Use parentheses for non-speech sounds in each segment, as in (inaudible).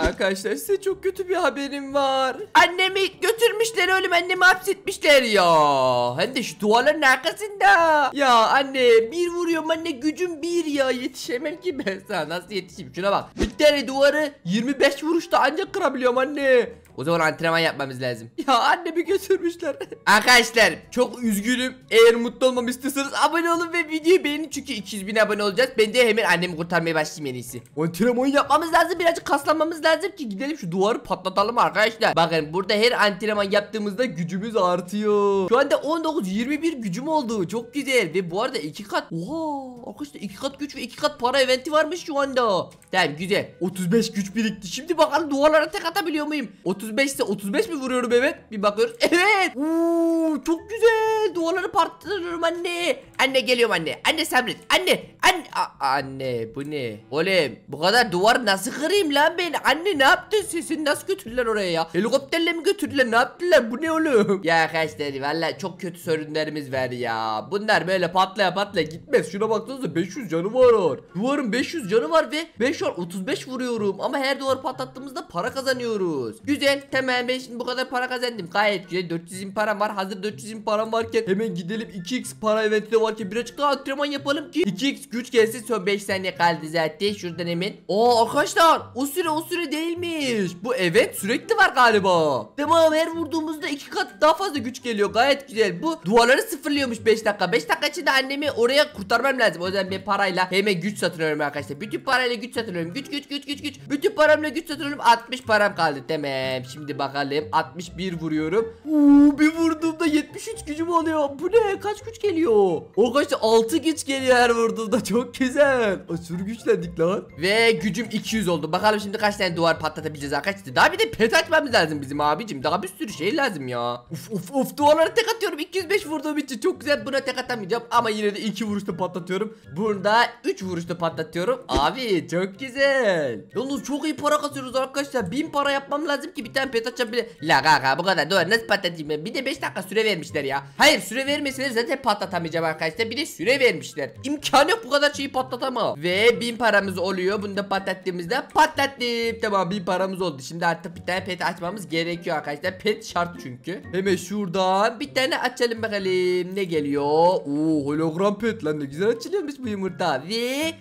Arkadaşlar size çok kötü bir haberim var. Annemi götürmüşler oğlum annemi hapsetmişler ya. Hem de şu duvarların arkasında. Ya anne bir vuruyorum anne gücüm bir ya yetişemem ki ben sana nasıl yetişeyim şuna bak. Bir tane duvarı 25 vuruşta ancak kırabiliyorum anne. O zaman antrenman yapmamız lazım. (laughs) Ya annemi götürmüşler. (laughs) Arkadaşlar çok üzgünüm. Eğer mutlu olmamı istiyorsanız abone olun ve videoyu beğenin. Çünkü 200 bin abone olacağız. Ben de hemen annemi kurtarmaya başlayayım en iyisi. Antrenman yapmamız lazım. Birazcık kaslanmamız lazım ki gidelim şu duvarı patlatalım arkadaşlar. Bakın burada her antrenman yaptığımızda gücümüz artıyor. Şu anda 19-21 gücüm oldu. Çok güzel. Ve bu arada iki kat. Oha arkadaşlar iki kat güç ve iki kat para eventi varmış şu anda. Tamam güzel. 35 güç birikti. Şimdi bakalım duvarlara tek atabiliyor muyum? 30 35 ise 35 mi vuruyorum evet? Bir bakıyoruz. Evet. Oo, çok güzel. Duvarları parçalıyorum anne. Anne geliyorum anne. Anne sabret. Anne. Anne. A anne bu ne? Oğlum bu kadar duvar nasıl kırayım lan ben? Anne ne yaptın sesini nasıl götürdüler oraya ya? Helikopterle mi götürdüler? Ne yaptılar? Bu ne oğlum? Ya arkadaşlar valla çok kötü sorunlarımız var ya. Bunlar böyle patlaya patlaya gitmez. Şuna baksanıza 500 canı var. Duvarın 500 canı var ve 5 35 vuruyorum. Ama her duvar patlattığımızda para kazanıyoruz. Güzel güzel. Hemen ben şimdi bu kadar para kazandım. Gayet güzel. 400 bin param var. Hazır 400 bin param varken hemen gidelim 2x para eventine varken birazcık daha antrenman yapalım ki 2x güç gelsin. Son 5 saniye kaldı zaten. Şuradan hemen. Aa arkadaşlar o süre o süre değilmiş. Bu evet sürekli var galiba. Tamam her vurduğumuzda 2 kat daha fazla güç geliyor. Gayet güzel. Bu duvarları sıfırlıyormuş 5 dakika. 5 dakika içinde annemi oraya kurtarmam lazım. O yüzden ben parayla hemen güç satın alıyorum arkadaşlar. Bütün parayla güç satın alıyorum. Güç güç güç güç güç. Bütün paramla güç satın alıyorum. 60 param kaldı. Tamam bakayım şimdi bakalım 61 vuruyorum. Uuu bir vurduğumda 73 gücüm oluyor. Bu ne? Kaç güç geliyor? O kaçta 6 güç geliyor her vurduğumda. (laughs) Çok güzel. Aşırı güçlendik lan. Ve gücüm 200 oldu. Bakalım şimdi kaç tane duvar patlatabileceğiz arkadaşlar. Daha bir de pet açmamız lazım bizim abicim. Daha bir sürü şey lazım ya. Uf uf uf duvarlara tek atıyorum. 205 vurduğum için çok güzel. Buna tek atamayacağım ama yine de 2 vuruşta patlatıyorum. Burada 3 vuruşta patlatıyorum. Abi çok güzel. Yalnız çok iyi para kasıyoruz arkadaşlar. 1000 para yapmam lazım ki bir tane pet açacağım bile. La kaka bu kadar doğru nasıl patlatayım ben? Bir de 5 dakika süre vermişler ya. Hayır süre vermeseler zaten patlatamayacağım arkadaşlar. Bir de süre vermişler. İmkanı yok bu kadar şeyi patlatama. Ve 1000 paramız oluyor. Bunu da patlattığımızda patlattık. Tamam 1000 paramız oldu. Şimdi artık bir tane pet açmamız gerekiyor arkadaşlar. Pet şart çünkü. Hemen şuradan bir tane açalım bakalım. Ne geliyor? Oo hologram pet lan ne güzel açılıyormuş bu yumurta. Ve...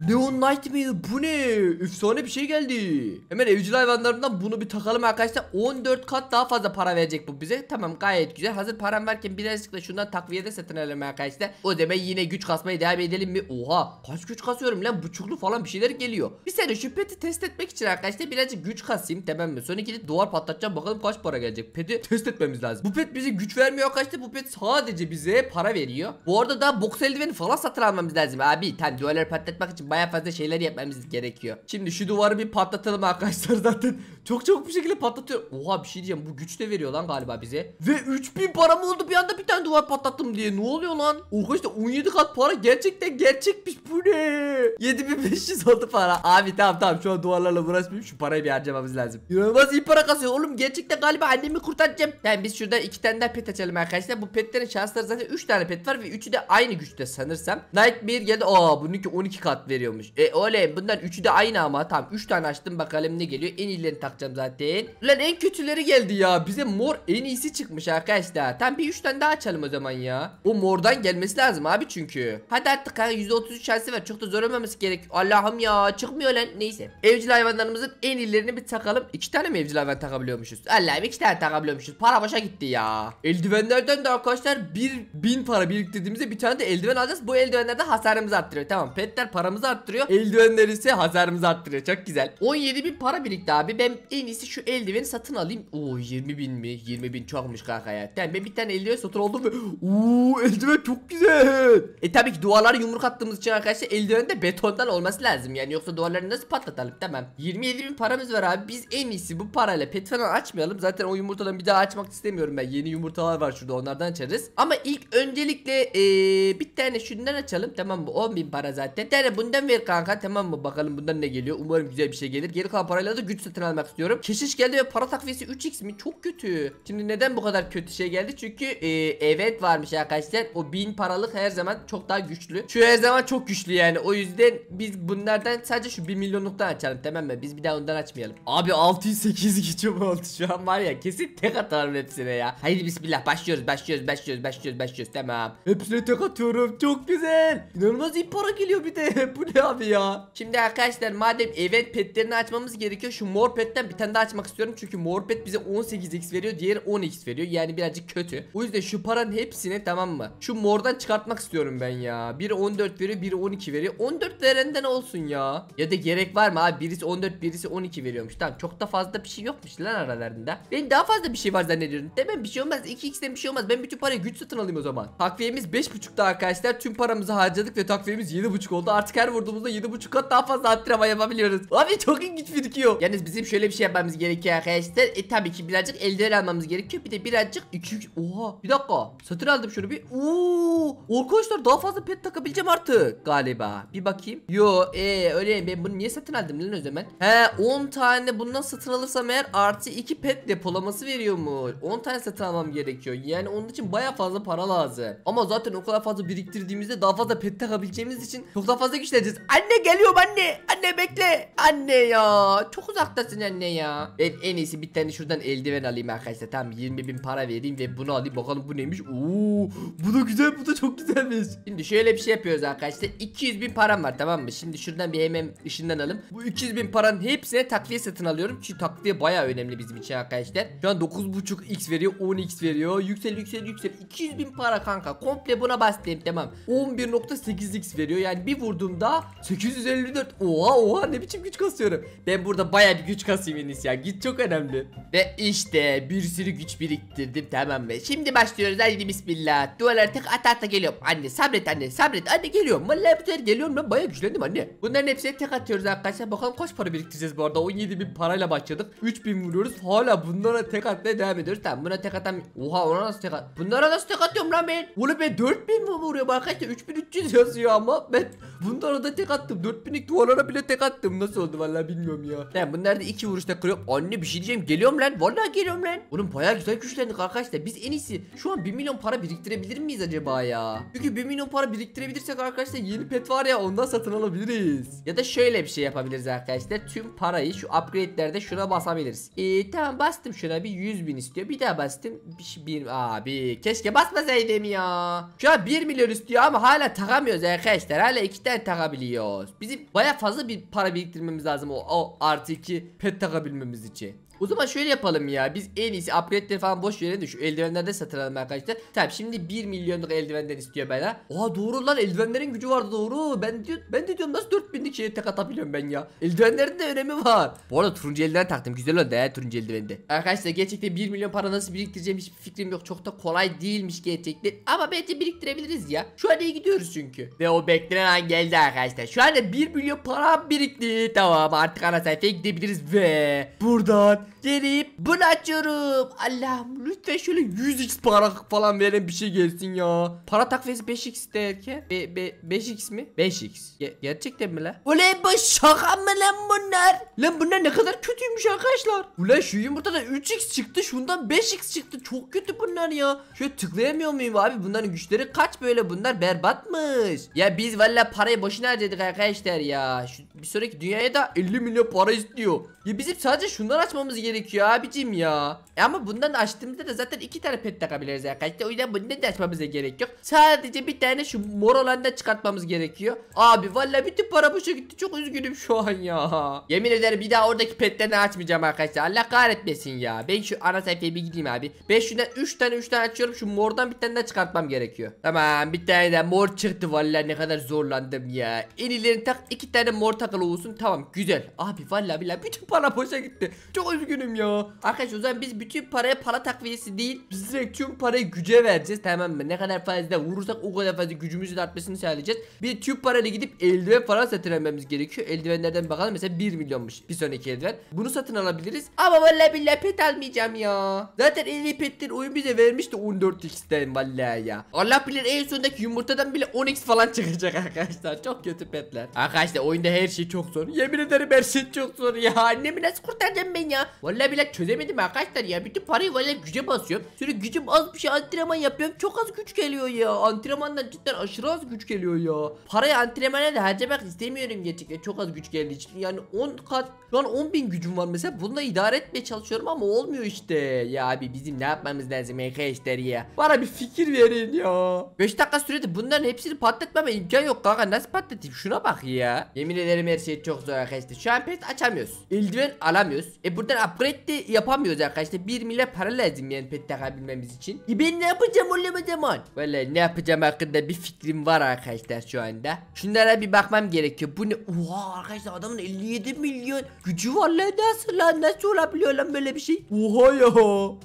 Neon Nightmare bu ne? Efsane bir şey geldi. Hemen evcil hayvanlarından bunu bir takalım arkadaşlar. 14 kat daha fazla para verecek bu bize. Tamam gayet güzel. Hazır param varken birazcık da şundan takviye de satın alalım arkadaşlar. O zaman yine güç kasmaya devam edelim mi? Oha kaç güç kasıyorum lan buçuklu falan bir şeyler geliyor. Bir sene şüpheti test etmek için arkadaşlar birazcık güç kasayım tamam mı? Sonra gidip duvar patlatacağım bakalım kaç para gelecek. Peti test etmemiz lazım. Bu pet bize güç vermiyor arkadaşlar. Bu pet sadece bize para veriyor. Bu arada daha boks eldiveni falan satın almamız lazım abi. Tam duvarları patlatmak için için baya fazla şeyler yapmamız gerekiyor. Şimdi şu duvarı bir patlatalım arkadaşlar (laughs) zaten. Çok çabuk bir şekilde patlatıyor. Oha bir şey diyeceğim bu güç de veriyor lan galiba bize. Ve 3000 param oldu bir anda bir tane duvar patlattım diye. Ne oluyor lan? Oha işte 17 kat para gerçekten gerçekmiş bu ne? 7500 oldu para. Abi tamam tamam şu an duvarlarla uğraşmayayım şu parayı bir harcamamız lazım. İnanılmaz iyi para kasıyor oğlum gerçekten galiba annemi kurtaracağım. Yani biz şurada iki tane daha pet açalım arkadaşlar. Bu petlerin şansları zaten 3 tane pet var ve 3'ü de aynı güçte sanırsam. Nightmare ya da aa bununki 12 kat ve veriyormuş. E oley bundan üçü de aynı ama. Tamam 3 tane açtım bakalım ne geliyor. En iyilerini takacağım zaten. Lan en kötüleri geldi ya. Bize mor en iyisi çıkmış arkadaşlar. Tam bir 3 tane daha açalım o zaman ya. O mordan gelmesi lazım abi çünkü. Hadi artık ha %33 şansı var. Çok da zor olmaması gerek. Allah'ım ya çıkmıyor lan. Neyse. Evcil hayvanlarımızın en iyilerini bir takalım. 2 tane mi evcil hayvan takabiliyormuşuz? Allah'ım 2 tane takabiliyormuşuz. Para boşa gitti ya. Eldivenlerden de arkadaşlar 1000 para biriktirdiğimizde bir tane de eldiven alacağız. Bu eldivenlerde de hasarımızı arttırıyor. Tamam petler paramızı hasarımızı arttırıyor. Eldivenler ise hasarımızı arttırıyor. Çok güzel. 17 bin para birikti abi. Ben en iyisi şu eldiveni satın alayım. Oo 20 bin mi? 20 bin çokmuş kanka ya. Yani ben bir tane eldiven satın aldım ve ooo eldiven çok güzel. E tabii ki duvarları yumruk attığımız için arkadaşlar eldiven de betondan olması lazım. Yani yoksa duvarları nasıl patlatalım? Tamam. 27 bin paramız var abi. Biz en iyisi bu parayla pet falan açmayalım. Zaten o yumurtadan bir daha açmak istemiyorum ben. Yeni yumurtalar var şurada onlardan açarız. Ama ilk öncelikle ee, bir tane şundan açalım. Tamam bu 10 bin para zaten. Bir tane bundan Zenginden ver kanka tamam mı? Bakalım bundan ne geliyor. Umarım güzel bir şey gelir. Geri kalan parayla da güç satın almak istiyorum. Keşiş geldi ve para takviyesi 3x mi? Çok kötü. Şimdi neden bu kadar kötü şey geldi? Çünkü e, evet varmış arkadaşlar. O 1000 paralık her zaman çok daha güçlü. Şu her zaman çok güçlü yani. O yüzden biz bunlardan sadece şu 1 milyonluktan açalım tamam mı? Biz bir daha ondan açmayalım. Abi 608 geçiyor oldu şu an var ya. Kesin tek atarım hepsine ya. Haydi bismillah başlıyoruz başlıyoruz başlıyoruz başlıyoruz başlıyoruz tamam. Hepsine tek atıyorum. Çok güzel. İnanılmaz iyi para geliyor bir de. (laughs) bu ne abi ya? Şimdi arkadaşlar madem event petlerini açmamız gerekiyor. Şu mor petten bir tane daha açmak istiyorum. Çünkü mor pet bize 18x veriyor. Diğeri 10x veriyor. Yani birazcık kötü. O yüzden şu paranın hepsini tamam mı? Şu mordan çıkartmak istiyorum ben ya. Biri 14 veriyor. Biri 12 veriyor. 14 verenden olsun ya. Ya da gerek var mı abi? Birisi 14 birisi 12 veriyormuş. Tamam çok da fazla bir şey yokmuş lan aralarında. Ben daha fazla bir şey var zannediyorum. Demem bir şey olmaz. 2x'den bir şey olmaz. Ben bütün parayı güç satın alayım o zaman. Takviyemiz 5.5'da arkadaşlar. Tüm paramızı harcadık ve takviyemiz 7.5 oldu. Artık her vurduğumuzda 7.5 kat daha fazla antrenman yapabiliyoruz. Abi çok ilginç birikiyor. Yalnız bizim şöyle bir şey yapmamız gerekiyor arkadaşlar. E tabii ki birazcık eldiven almamız gerekiyor. Bir de birazcık 2 Oha bir dakika. Satın aldım şunu bir. Oo! Arkadaşlar daha fazla pet takabileceğim artık galiba. Bir bakayım. Yo e öyle ben bunu niye satın aldım lan o zaman? He 10 tane bundan satın alırsam eğer artı 2 pet depolaması veriyor mu? 10 tane satın almam gerekiyor. Yani onun için baya fazla para lazım. Ama zaten o kadar fazla biriktirdiğimizde daha fazla pet takabileceğimiz için çok daha fazla güçleneceğiz gideceğiz. Anne geliyorum anne. Anne bekle. Anne ya. Çok uzaktasın anne ya. Ben en iyisi bir tane şuradan eldiven alayım arkadaşlar. Tamam 20 bin para vereyim ve bunu alayım. Bakalım bu neymiş. Oo, bu da güzel. Bu da çok güzelmiş. Şimdi şöyle bir şey yapıyoruz arkadaşlar. 200 bin param var tamam mı? Şimdi şuradan bir hemen ışınlanalım. Bu 200 bin paranın hepsine takviye satın alıyorum. Çünkü takviye baya önemli bizim için arkadaşlar. Şu an 9.5x veriyor. 10x veriyor. Yüksel yüksel yüksel. 200 bin para kanka. Komple buna bastım tamam. 11.8x veriyor. Yani bir vurduğumda 854 Oha oha ne biçim güç kasıyorum Ben burada baya bir güç kasayım Enis ya git çok önemli Ve işte bir sürü güç biriktirdim tamam mı Şimdi başlıyoruz hadi bismillah Dualar artık ata ata geliyorum Anne sabret anne sabret anne geliyorum Vallahi bu sefer geliyorum ben baya güçlendim anne Bunların hepsini tek atıyoruz arkadaşlar Bakalım kaç para biriktireceğiz bu arada 17 bin parayla başladık 3000 vuruyoruz hala bunlara tek atmaya devam ediyoruz Tamam buna tek atam Oha ona nasıl tek at Bunlara nasıl tek atıyorum lan ben Oğlum ben 4000 mi vuruyorum arkadaşlar 3300 yazıyor ama Ben bunlara arada tek attım. 4000'lik duvarlara bile tek attım. Nasıl oldu vallahi bilmiyorum ya. Lan bunlar da iki vuruşta kırıyor Anne bir şey diyeceğim. Geliyorum lan. Vallahi geliyorum lan. Oğlum bayağı güzel güçlendik arkadaşlar. Biz en iyisi şu an 1 milyon para biriktirebilir miyiz acaba ya? Çünkü 1 milyon para biriktirebilirsek arkadaşlar yeni pet var ya ondan satın alabiliriz. Ya da şöyle bir şey yapabiliriz arkadaşlar. Tüm parayı şu upgrade'lerde şuna basabiliriz. Eee tamam bastım şuna bir 100 bin istiyor. Bir daha bastım. Bir, bir abi keşke basmasaydım ya. Şu an 1 milyon istiyor ama hala takamıyoruz arkadaşlar. Hala iki tane takamıyoruz takabiliyoruz. Bizim baya fazla bir para biriktirmemiz lazım o, o artı 2 pet takabilmemiz için. O zaman şöyle yapalım ya. Biz en iyisi upgrade'leri falan boş verelim de şu eldivenlerde satın arkadaşlar. Tamam şimdi 1 milyonluk eldivenden istiyor bana. Oha doğru lan eldivenlerin gücü vardı doğru. Ben diyor ben de diyorum nasıl 4000'lik şeye tek atabiliyorum ben ya. Eldivenlerin de önemi var. Bu arada turuncu eldiven taktım. Güzel oldu he turuncu eldivende. Arkadaşlar gerçekten 1 milyon para nasıl biriktireceğim hiçbir fikrim yok. Çok da kolay değilmiş gerçekten. Ama bence biriktirebiliriz ya. Şu an iyi gidiyoruz çünkü. Ve o beklenen an geldi arkadaşlar. Şu anda 1 milyon para birikti. Tamam artık ana sayfaya gidebiliriz ve buradan derip bırakıyorum. Allah'ım lütfen şöyle 100x para falan veren bir şey gelsin ya. Para takviyesi 5x derken be, be, 5x mi? 5x. Ge gerçekten mi lan? Ulan bu şaka mı lan bunlar? Lan bunlar ne kadar kötüymüş arkadaşlar. Ulan şu yumurtada 3x çıktı şundan 5x çıktı. Çok kötü bunlar ya. Şöyle tıklayamıyor muyum abi? Bunların güçleri kaç böyle bunlar berbatmış. Ya biz valla parayı boşuna harcadık arkadaşlar ya. Şu, bir sonraki dünyaya da 50 milyon para istiyor. Ya bizim sadece şunları açmamız açmamız gerekiyor abicim ya. E ama bundan açtığımızda da zaten iki tane pet takabiliriz arkadaşlar. O yüzden bundan da açmamıza gerek yok. Sadece bir tane şu mor olanı çıkartmamız gerekiyor. Abi valla bütün para boşa gitti. Çok üzgünüm şu an ya. Yemin ederim bir daha oradaki petlerini açmayacağım arkadaşlar. Allah kahretmesin ya. Ben şu ana sayfaya bir gideyim abi. Ben şundan 3 tane 3 tane açıyorum. Şu mordan bir tane daha çıkartmam gerekiyor. Tamam bir tane de mor çıktı valla ne kadar zorlandım ya. En tak iki tane mor takılı olsun. Tamam güzel. Abi valla billahi bütün para boşa gitti. Çok üzgünüm günüm ya. Arkadaşlar o zaman biz bütün paraya para takviyesi değil. Biz direkt tüm parayı güce vereceğiz tamam mı? Ne kadar fazla vurursak o kadar fazla gücümüzün artmasını sağlayacağız. Bir de tüm parayla gidip eldiven falan satın almamız gerekiyor. Eldivenlerden bakalım mesela 1 milyonmuş bir sonraki eldiven. Bunu satın alabiliriz. Ama vallahi billahi pet almayacağım ya. Zaten en iyi petleri oyun bize vermişti 14x'ten vallahi ya. Allah bilir en sondaki yumurtadan bile 10x falan çıkacak arkadaşlar. Çok kötü petler. Arkadaşlar oyunda her şey çok zor. Yemin ederim her şey çok zor ya. Annemi nasıl kurtaracağım ben ya? Vallahi bile çözemedim arkadaşlar ya. Bütün parayı vallahi güce basıyorum. Sürekli gücüm az bir şey antrenman yapıyorum. Çok az güç geliyor ya. Antrenmandan cidden aşırı az güç geliyor ya. Parayı antrenmana da harcamak istemiyorum gerçekten. Çok az güç geldiği için. Yani 10 kat şu an 10 bin gücüm var mesela. bunu da idare etmeye çalışıyorum ama olmuyor işte. Ya abi bizim ne yapmamız lazım arkadaşlar ya. Bana bir fikir verin ya. 5 dakika sürede bunların hepsini patlatmama imkan yok kanka. Nasıl patlatayım? Şuna bak ya. Yemin ederim her şey çok zor arkadaşlar. Şu an pes açamıyoruz. Eldiven alamıyoruz. E buradan upgrade de yapamıyoruz arkadaşlar. 1 mile para lazım yani pet takabilmemiz için. E ben ne yapacağım oğlum o zaman? Valla ne yapacağım hakkında bir fikrim var arkadaşlar şu anda. Şunlara bir bakmam gerekiyor. Bu ne? Oha arkadaşlar adamın 57 milyon gücü var lan nasıl lan? Nasıl olabiliyor lan böyle bir şey? Oha ya.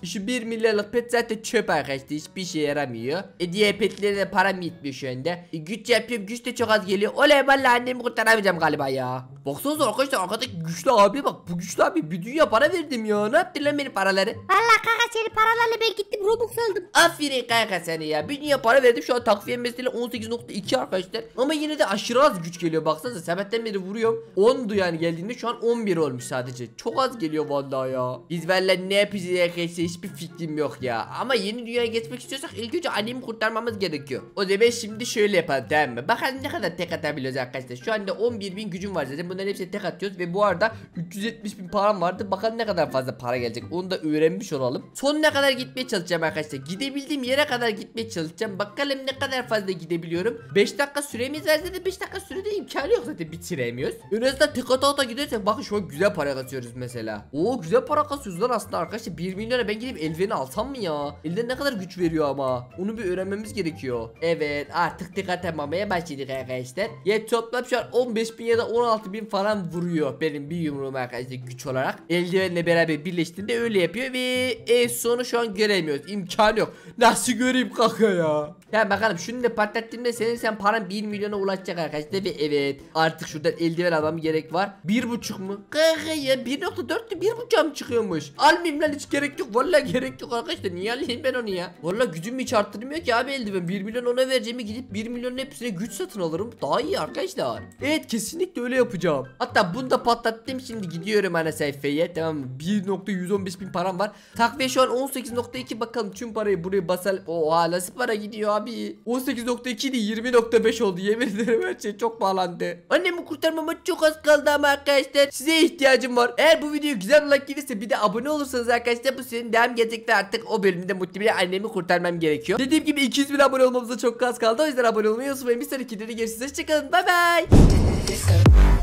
Şu 1 milyarlık pet zaten çöp arkadaşlar. Hiçbir şey yaramıyor. E diğer petlere de param yetmiyor şu anda. E güç yapıyorum güç de çok az geliyor. Oley valla annemi kurtaramayacağım galiba ya. Baksanıza arkadaşlar arkadaki güçlü abi bak. Bu güçlü abi bir dünya para verdim ya. Ne yaptın lan benim paraları? Valla kanka senin paralarla ben gittim Robux aldım. Aferin kanka seni ya. Bir dünya para verdim. Şu an takviye mesela 18.2 arkadaşlar. Ama yine de aşırı az güç geliyor. Baksanıza sebetten beri vuruyorum. 10'du yani geldiğinde şu an 11 olmuş sadece. Çok az geliyor vallahi ya. Biz valla ne yapacağız arkadaşlar hiçbir fikrim yok ya. Ama yeni dünyaya geçmek istiyorsak ilk önce annemi kurtarmamız gerekiyor. O zaman şimdi şöyle yapalım tamam mı? Bakalım ne kadar tek atabiliyoruz arkadaşlar. Şu anda 11.000 gücüm var zaten. Bunların hepsini tek atıyoruz. Ve bu arada 370.000 param vardı. Bakalım ne kadar fazla para gelecek onu da öğrenmiş olalım. Sonuna kadar gitmeye çalışacağım arkadaşlar. Gidebildiğim yere kadar gitmeye çalışacağım. Bakalım ne kadar fazla gidebiliyorum. 5 dakika süremiz var zaten, 5 dakika sürede imkanı yok zaten bitiremiyoruz. En azından tıkata ata gidersek bakın şu an güzel para kasıyoruz mesela. Oo güzel para kasıyoruz lan aslında arkadaşlar. 1 milyona ben gidip eldiveni alsam mı ya? Elden ne kadar güç veriyor ama. Onu bir öğrenmemiz gerekiyor. Evet artık dikkat etmemeye başladık arkadaşlar. Ya toplam şu an 15 bin ya da 16 bin falan vuruyor benim bir yumruğum arkadaşlar güç olarak. elde merdivenle beraber birleştiğinde öyle yapıyor ve en sonu şu an göremiyoruz. İmkanı yok. Nasıl göreyim kaka ya? Ya bakalım şunu da patlattığımda senin sen paran 1 milyona ulaşacak arkadaşlar ve evet artık şuradan eldiven almam gerek var. 1.5 mu? Kaka ya 1.4'te 1.5 mı çıkıyormuş? Almayayım lan hiç gerek yok. Valla gerek yok arkadaşlar. Niye alayım ben onu ya? Valla gücüm hiç arttırmıyor ki abi eldiven. 1 milyon ona vereceğimi gidip 1 milyonun hepsine güç satın alırım. Daha iyi arkadaşlar. Evet kesinlikle öyle yapacağım. Hatta bunu da patlattım şimdi gidiyorum ana sayfaya. Tamam tamam mı? 1.115 bin param var. Takviye şu an 18.2 bakalım tüm parayı buraya basal. Oha nasıl para gidiyor abi? 18.2 idi 20.5 oldu yemin ederim her şey çok bağlandı. Annemi kurtarmama çok az kaldı ama arkadaşlar. Size ihtiyacım var. Eğer bu videoya güzel like gelirse bir de abone olursanız arkadaşlar bu senin devam gelecek ve artık o bölümde muhtemelen annemi kurtarmam gerekiyor. Dediğim gibi 200 bin abone olmamıza çok az kaldı. O yüzden abone olmayı unutmayın. Bir sonraki videoda görüşürüz. Hoşçakalın. Bay bay.